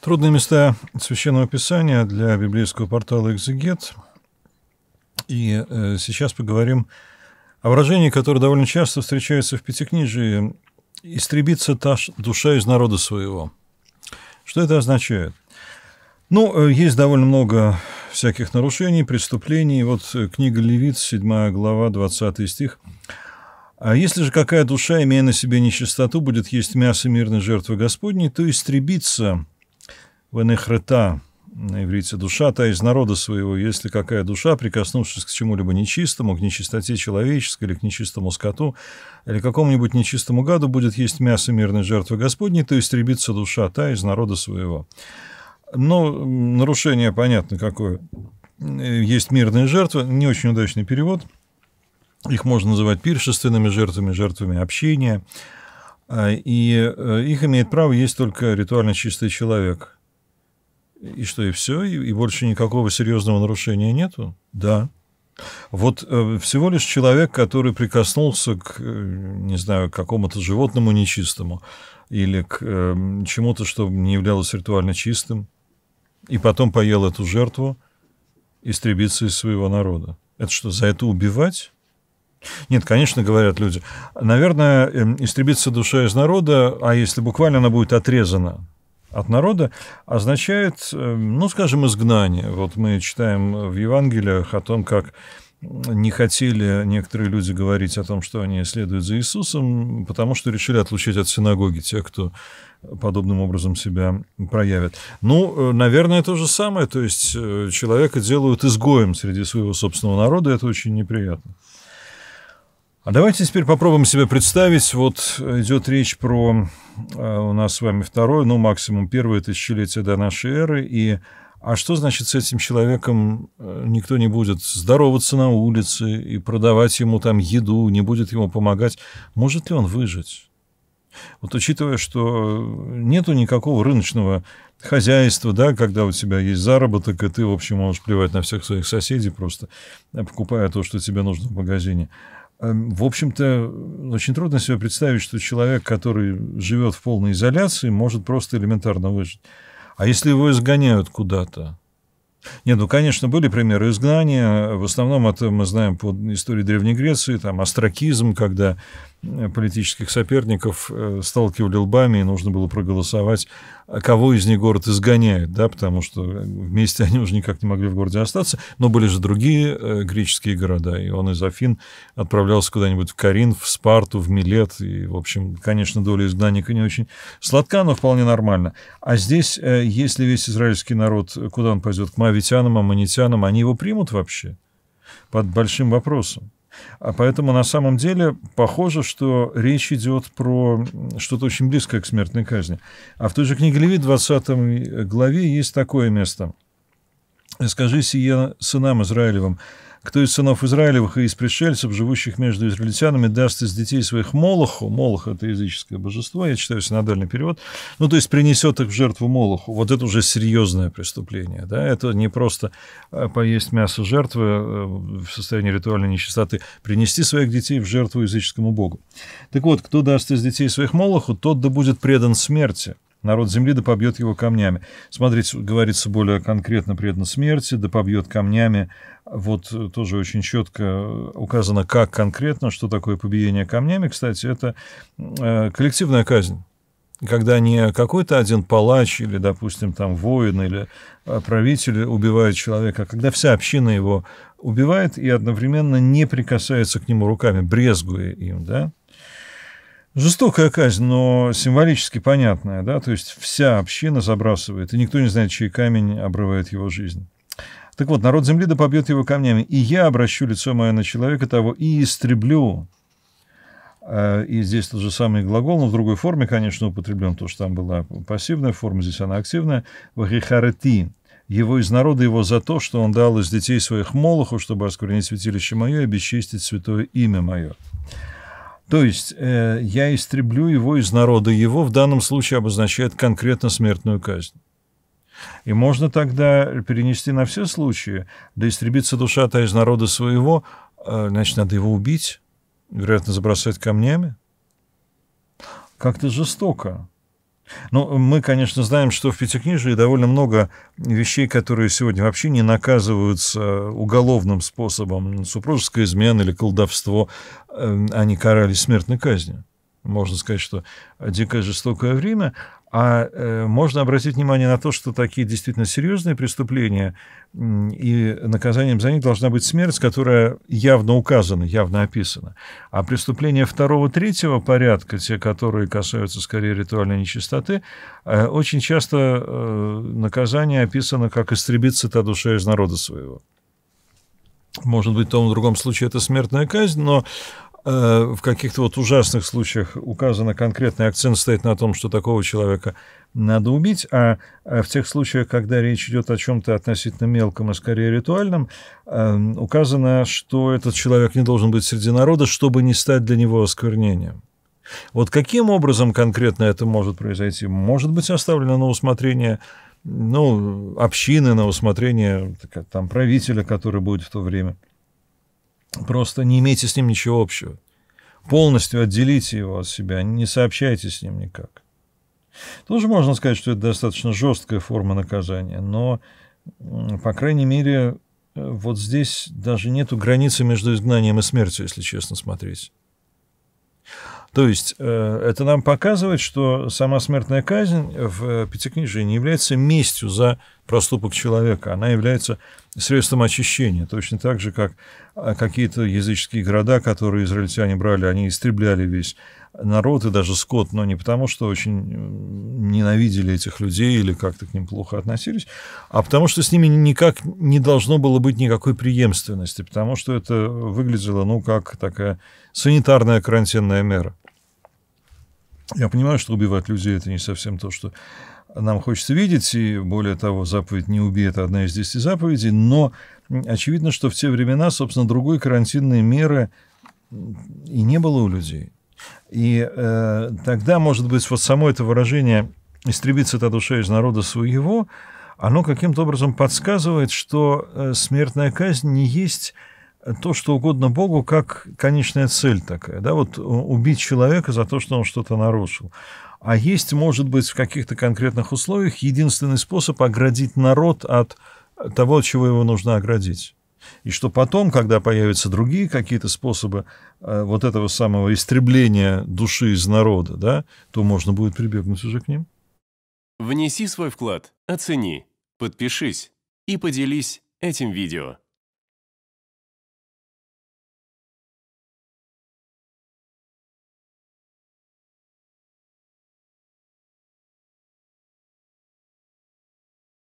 Трудные места Священного Писания для библейского портала «Экзегет». И э, сейчас поговорим о выражении, которое довольно часто встречается в Пятикнижии «Истребится та душа из народа своего». Что это означает? Ну, э, есть довольно много всяких нарушений, преступлений. Вот э, книга Левит, 7 глава, 20 стих. «А если же какая душа, имея на себе нечистоту, будет есть мясо мирной жертвы Господней, то истребится венехрета, на иврите душа, та из народа своего, если какая душа, прикоснувшись к чему-либо нечистому, к нечистоте человеческой или к нечистому скоту, или какому-нибудь нечистому гаду будет есть мясо мирной жертвы Господней, то истребится душа та из народа своего. Но нарушение понятно какое. Э, есть мирные жертвы, не очень удачный перевод. Их можно называть пиршественными жертвами, жертвами общения. А, и э, их имеет право есть только ритуально чистый человек – и что, и все? И, и больше никакого серьезного нарушения нету? Да. Вот э, всего лишь человек, который прикоснулся к, э, не знаю, к какому-то животному нечистому или к э, чему-то, что не являлось ритуально чистым, и потом поел эту жертву, истребиться из своего народа. Это что, за это убивать? Нет, конечно, говорят люди. Наверное, эм, истребиться душа из народа, а если буквально она будет отрезана, от народа означает, эм, ну, скажем, изгнание. Вот мы читаем в Евангелиях о том, как не хотели некоторые люди говорить о том, что они следуют за Иисусом, потому что решили отлучить от синагоги тех, кто подобным образом себя проявит. Ну, э, наверное, то же самое, то есть э, человека делают изгоем среди своего собственного народа, это очень неприятно. А давайте теперь попробуем себе представить. Вот идет речь про э, у нас с вами второе, ну, максимум первое тысячелетие до нашей эры. И а что значит с этим человеком э, никто не будет здороваться на улице и продавать ему там еду, не будет ему помогать? Может ли он выжить? Вот учитывая, что нету никакого рыночного хозяйства, да, когда у тебя есть заработок, и ты, в общем, можешь плевать на всех своих соседей, просто э, покупая то, что тебе нужно в магазине – Эм, в общем-то, очень трудно себе представить, что человек, который живет в полной изоляции, может просто элементарно выжить. А если его изгоняют куда-то? Нет, ну, конечно, были примеры изгнания. В основном это мы знаем по истории Древней Греции, там, астракизм, когда Э, политических соперников э, сталкивали лбами, и нужно было проголосовать, а кого из них город изгоняет, да, потому что э, вместе они уже никак не могли в городе остаться, но были же другие греческие города, и он из Афин отправлялся куда-нибудь в Карин, в Спарту, в Милет, и, в общем, конечно, доля изгнанника не очень сладка, но вполне нормально. А здесь, если весь израильский народ, куда он пойдет, к мавитянам, аммонитянам, они его примут вообще? Под большим вопросом. А Поэтому на самом деле похоже, что речь идет про что-то очень близкое к смертной казни. А в той же книге Левит, 20 главе, есть такое место. «Скажи сие сынам Израилевым, кто из сынов Израилевых и из пришельцев, живущих между израильтянами, даст из детей своих Молоху, Молох – это языческое божество, я читаю синодальный перевод, ну, то есть принесет их в жертву Молоху, вот это уже серьезное преступление, да, это не просто э, поесть мясо жертвы э, в состоянии ритуальной нечистоты, принести своих детей в жертву языческому богу. Так вот, кто даст из детей своих Молоху, тот да будет предан смерти, Народ земли да побьет его камнями. Смотрите, говорится более конкретно при этом смерти, да побьет камнями. Вот э, тоже очень четко э, указано, как конкретно, что такое побиение камнями. Кстати, это э, коллективная казнь когда не какой-то один палач или, допустим, там воин или правитель убивает человека, а когда вся община его убивает и одновременно не прикасается к нему руками, брезгуя им, да? Жестокая казнь, но символически понятная, да, то есть вся община забрасывает, и никто не знает, чей камень обрывает его жизнь. Так вот, народ земли да побьет его камнями, и я обращу лицо мое на человека того и истреблю. Э, и здесь тот же самый глагол, но в другой форме, конечно, употреблен, то, что там была пассивная форма, здесь она активная. «Вахихарати» его из народа его за то, что он дал из детей своих молоху, чтобы осквернить святилище мое и бесчестить святое имя мое. То есть э, я истреблю его из народа. Его в данном случае обозначает конкретно смертную казнь. И можно тогда перенести на все случаи, да истребится душа та из народа своего, э, значит, надо его убить, вероятно, забросать камнями. Как-то жестоко. Ну, мы, конечно, знаем, что в Пятикнижии довольно много вещей, которые сегодня вообще не наказываются уголовным способом. Супружеская измена или колдовство, они э, а карались смертной казнью можно сказать, что дикое жестокое время, а э, можно обратить внимание на то, что такие действительно серьезные преступления и наказанием за них должна быть смерть, которая явно указана, явно описана. А преступления второго-третьего порядка, те, которые касаются скорее ритуальной нечистоты, э, очень часто э, наказание описано как истребиться та душа из народа своего». Может быть, в том в другом случае это смертная казнь, но Э, в каких-то вот ужасных случаях указано конкретный акцент стоит на том, что такого человека надо убить, а, а в тех случаях, когда речь идет о чем-то относительно мелком и а скорее ритуальном, эм, указано, что этот человек не должен быть среди народа, чтобы не стать для него осквернением. Вот каким образом конкретно это может произойти? Может быть оставлено на усмотрение ну, общины, на усмотрение там, правителя, который будет в то время – Просто не имейте с ним ничего общего. Полностью отделите его от себя, не сообщайте с ним никак. Тоже можно сказать, что это достаточно жесткая форма наказания, но, по крайней мере, э, вот здесь даже нету границы между изгнанием и смертью, если честно смотреть. То есть э, это нам показывает, что сама смертная казнь в э, Пятикнижии не является местью за проступок человека, она является средством очищения, точно так же, как э, какие-то языческие города, которые израильтяне брали, они истребляли весь народ и даже скот, но не потому, что очень ненавидели этих людей или как-то к ним плохо относились, а потому, что с ними никак не должно было быть никакой преемственности, потому что это выглядело, ну, как такая санитарная карантинная мера. Я понимаю, что убивать людей – это не совсем то, что нам хочется видеть, и более того, заповедь «не убей» – это одна из десяти заповедей, но очевидно, что в те времена, собственно, другой карантинной меры и не было у людей. И э, тогда, может быть, вот само это выражение «истребится та душа из народа своего», оно каким-то образом подсказывает, что э, смертная казнь не есть то, что угодно Богу, как конечная цель такая, да, вот э, убить человека за то, что он что-то нарушил. А есть, может быть, в каких-то конкретных условиях единственный способ оградить народ от э, того, чего его нужно оградить. И что потом, когда появятся другие какие-то способы э, вот этого самого истребления души из народа, да, то можно будет прибегнуть уже к ним. Внеси свой вклад, оцени, подпишись и поделись этим видео.